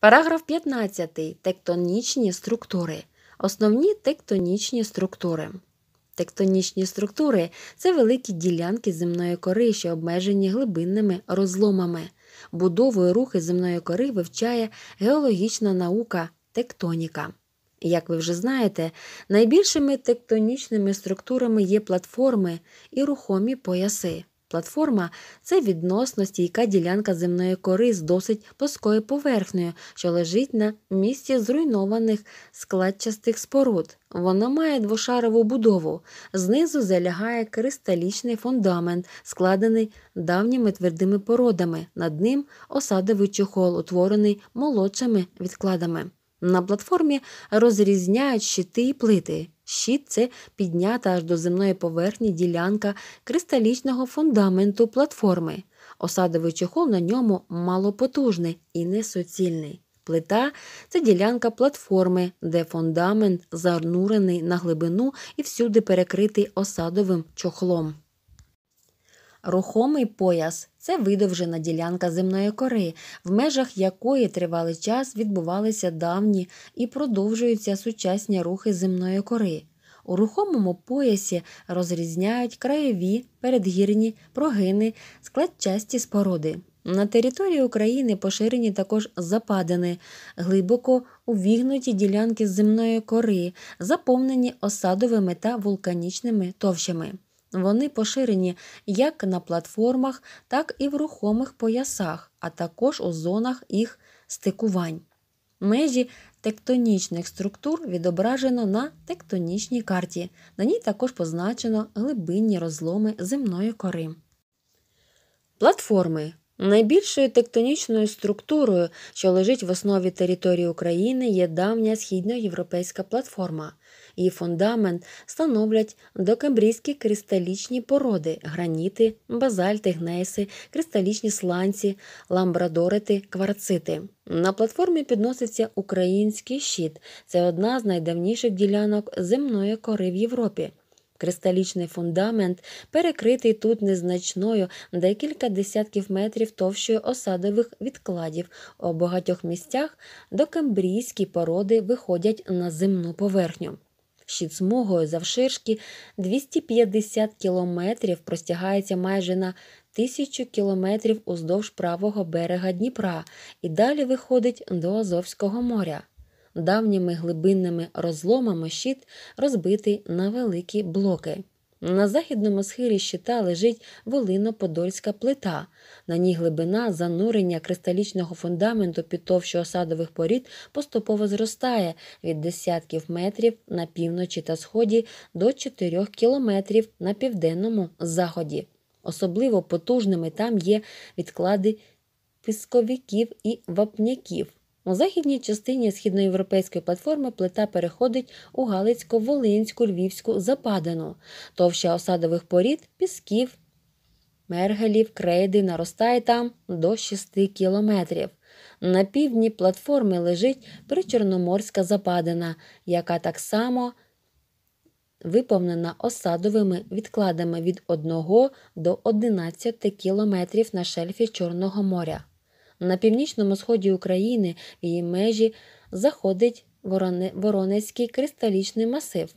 Параграф 15. Тектонічні структури. Основні тектонічні структури. Тектонічні структури це великі ділянки земної кори, що обмежені глибинними розломами. Будову і рухи земної кори вивчає геологічна наука тектоніка. Як ви вже знаєте, найбільшими тектонічними структурами є платформи і рухомі пояси. Платформа це відносно стійка ділянка земної кори з досить плоскою поверхнею, що лежить на місці зруйнованих складчастих споруд. Вона має двошарову будову, знизу залягає кристалічний фундамент, складений давніми твердими породами, над ним осадовий чохол, утворений молодшими відкладами. На платформі розрізняють щити і плити. Щит це піднята аж до земної поверхні ділянка кристалічного фундаменту платформи. Осадовий чохол на ньому малопотужний і несуцільний. Плита це ділянка платформи, де фундамент занурений на глибину і всюди перекритий осадовим чохлом. Рухомий пояс це видовжена ділянка земної кори, в межах якої тривалий час відбувалися давні і продовжуються сучасні рухи земної кори. У рухомому поясі розрізняють краєві, передгірні, прогини, складчасті споруди. На території України поширені також западини, глибоко увігнуті ділянки земної кори, заповнені осадовими та вулканічними товщами. Вони поширені як на платформах, так і в рухомих поясах, а також у зонах їх стикувань. Межі тектонічних структур відображено на тектонічній карті. На ній також позначено глибинні розломи земної кори. Платформи Найбільшою тектонічною структурою, що лежить в основі території України, є давня східноєвропейська платформа. Її фундамент становлять докембрійські кристалічні породи, граніти, базальти, гнейси, кристалічні сланці, ламбрадорити, кварцити. На платформі підноситься український щит. Це одна з найдавніших ділянок земної кори в Європі. Кристалічний фундамент перекритий тут незначною декілька десятків метрів товщою осадових відкладів. У багатьох місцях докембрійські породи виходять на земну поверхню. Щит смугою завширшки 250 кілометрів простягається майже на тисячу кілометрів уздовж правого берега Дніпра і далі виходить до Азовського моря давніми глибинними розломами щит розбитий на великі блоки. На західному схилі щита лежить волино-подольська плита, на ній глибина занурення кристалічного фундаменту під товщу осадових порід поступово зростає від десятків метрів на півночі та сході до 4 кілометрів на південному заході. Особливо потужними там є відклади пісковиків і вапняків. У західній частині східноєвропейської платформи плита переходить у Галицько-Волинську, Львівську Западину, товща осадових порід, пісків, мергелів, крейди наростає там до 6 кілометрів. На півдні платформи лежить причорноморська западина, яка так само виповнена осадовими відкладами від 1 до 11 кілометрів на шельфі Чорного моря. На північному сході України в її межі заходить воронецький кристалічний масив.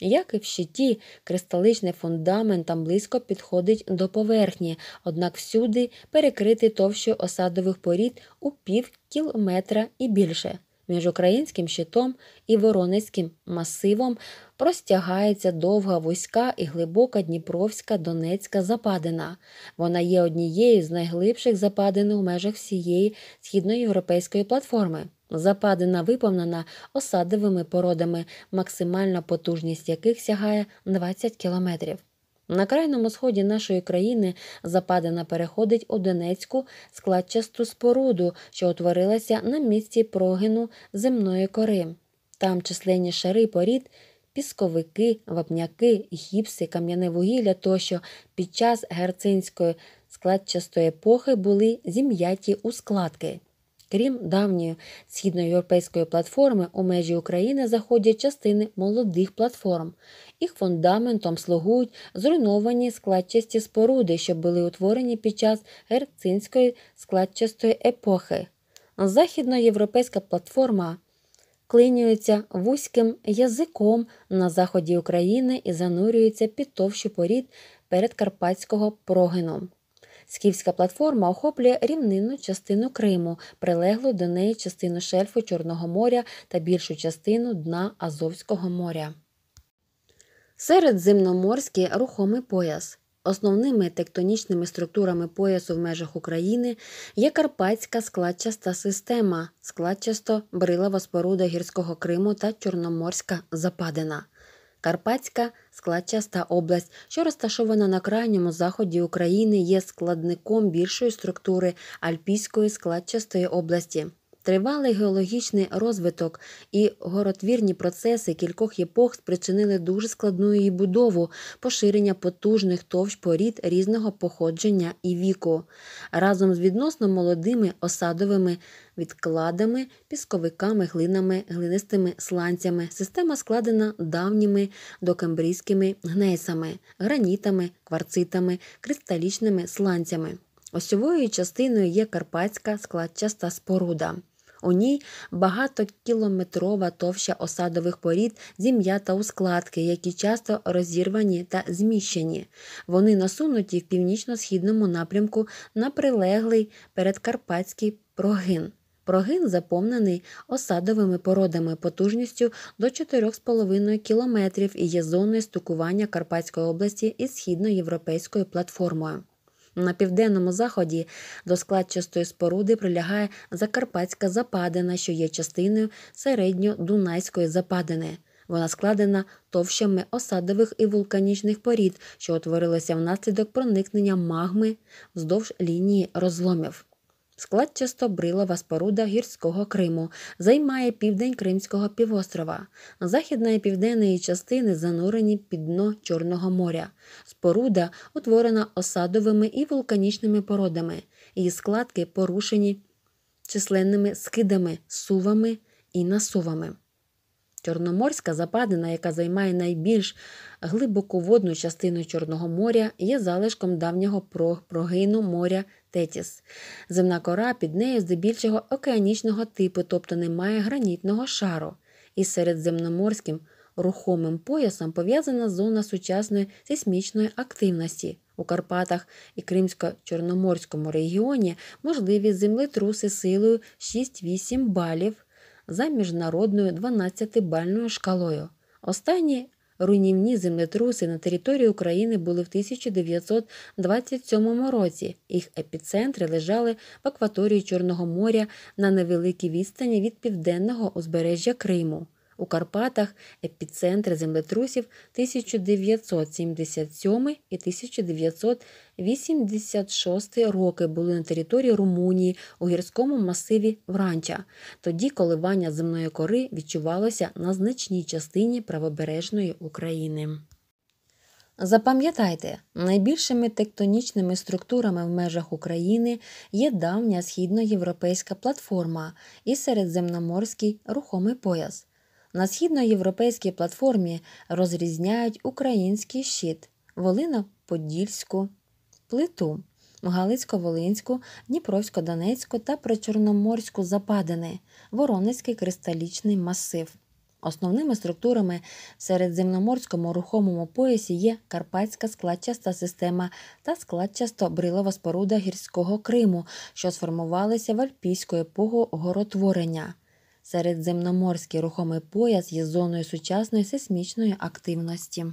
Як і в щиті, кристалічний фундамент там близько підходить до поверхні, однак всюди перекритий товщою осадових порід у пів кілометра і більше. Між українським щитом і воронецьким масивом простягається довга вузька і глибока Дніпровська Донецька западина. Вона є однією з найглибших западин у межах всієї східноєвропейської платформи. Западина виповнена осадовими породами, максимальна потужність яких сягає 20 кілометрів. На крайному сході нашої країни западина переходить у Донецьку складчасту споруду, що утворилася на місці прогину земної кори. Там численні шари порід пісковики, вапняки, гіпси, кам'яне вугілля тощо під час герцинської складчастої епохи були зім'яті у складки. Крім давньої східноєвропейської платформи, у межі України заходять частини молодих платформ. Їх фундаментом слугують зруйновані складчасті споруди, що були утворені під час герцинської складчастої епохи. Західноєвропейська платформа вклинюється вузьким язиком на заході України і занурюється під товщу порід перед Карпатського прогином. Скіфська платформа охоплює рівнинну частину Криму, прилеглу до неї частину шельфу Чорного моря та більшу частину дна Азовського моря. Середземноморський рухомий пояс Основними тектонічними структурами поясу в межах України є карпатська складчаста система, складчасто брилава споруда гірського Криму та Чорноморська Западина. Карпатська складчаста область, що розташована на крайньому заході України, є складником більшої структури Альпійської складчастої області. Тривалий геологічний розвиток і городвірні процеси кількох епох спричинили дуже складну її будову, поширення потужних товщ порід різного походження і віку. Разом з відносно молодими осадовими відкладами, пісковиками, глинами, глинистими сланцями. Система складена давніми докембрійськими гнейсами, гранітами, кварцитами, кристалічними сланцями. Осьовою частиною є карпатська складчаста споруда. У ній багатокілометрова товща осадових порід, зім'я та ускладки, які часто розірвані та зміщені. Вони насунуті в північно-східному напрямку на прилеглий передкарпатський прогин. Прогин заповнений осадовими породами потужністю до 4,5 кілометрів і є зоною стукування Карпатської області із східноєвропейською платформою. На південному заході до складчастої споруди прилягає Закарпатська западина, що є частиною середньо-дунайської западини. Вона складена товщами осадових і вулканічних порід, що утворилися внаслідок проникнення магми вздовж лінії розломів. Складчастобрилова споруда гірського Криму займає південь Кримського півострова. Західна і південної частини занурені під дно Чорного моря. Споруда утворена осадовими і вулканічними породами. Її складки порушені численними скидами, сувами і насувами. Чорноморська западина, яка займає найбільш глибоководну частину Чорного моря, є залишком давнього прогину моря тетіс. Земна кора під нею здебільшого океанічного типу, тобто немає гранітного шару, і серед земноморським рухомим поясом пов'язана зона сучасної сейсмічної активності. У Карпатах і Кримсько-Чорноморському регіоні можливі землетруси силою 6-8 балів за міжнародною 12-бальною шкалою. Останні Руйнівні землетруси на території України були в 1927 році. Їх епіцентри лежали в акваторії Чорного моря на невеликій відстані від південного узбережжя Криму у Карпатах епіцентри землетрусів 1977 і 1986 роки були на території Румунії у гірському масиві Вранча. Тоді коливання земної кори відчувалося на значній частині правобережної України. Запам'ятайте, найбільшими тектонічними структурами в межах України є давня східноєвропейська платформа і середземноморський рухомий пояс. На східноєвропейській платформі розрізняють український щит, Волино-Подільську, Плиту, Галицько-Волинську, Дніпровсько-Донецьку та Причорноморську западини, Воронезький кристалічний масив. Основними структурами в середземноморському рухомому поясі є карпатська складчаста система та складчасто-брилова споруда гірського Криму, що сформувалися в альпійську епоху горотворення. Середземноморський рухомий пояс є зоною сучасної сейсмічної активності.